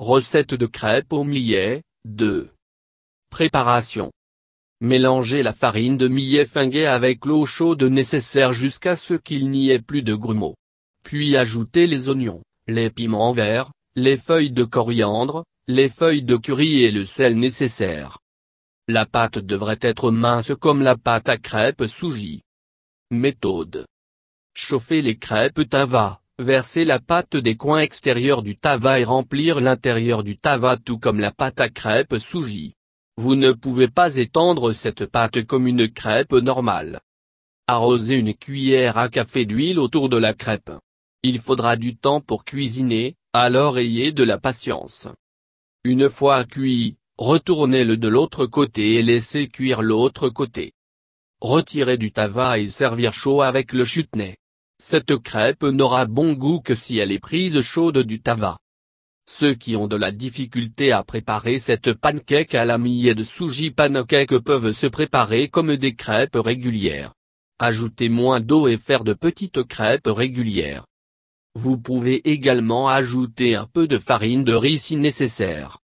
Recette de crêpes au millet, 2. Préparation. Mélangez la farine de millet fingué avec l'eau chaude nécessaire jusqu'à ce qu'il n'y ait plus de grumeaux. Puis ajoutez les oignons, les piments verts, les feuilles de coriandre, les feuilles de curry et le sel nécessaire. La pâte devrait être mince comme la pâte à crêpes souji. Méthode. Chauffez les crêpes tava, Verser la pâte des coins extérieurs du tava et remplir l'intérieur du tava tout comme la pâte à crêpe suji. Vous ne pouvez pas étendre cette pâte comme une crêpe normale. Arrosez une cuillère à café d'huile autour de la crêpe. Il faudra du temps pour cuisiner, alors ayez de la patience. Une fois cuit, retournez-le de l'autre côté et laissez cuire l'autre côté. Retirez du tava et servir chaud avec le chutney. Cette crêpe n'aura bon goût que si elle est prise chaude du tava. Ceux qui ont de la difficulté à préparer cette pancake à la millet de suji pancake peuvent se préparer comme des crêpes régulières. Ajoutez moins d'eau et faire de petites crêpes régulières. Vous pouvez également ajouter un peu de farine de riz si nécessaire.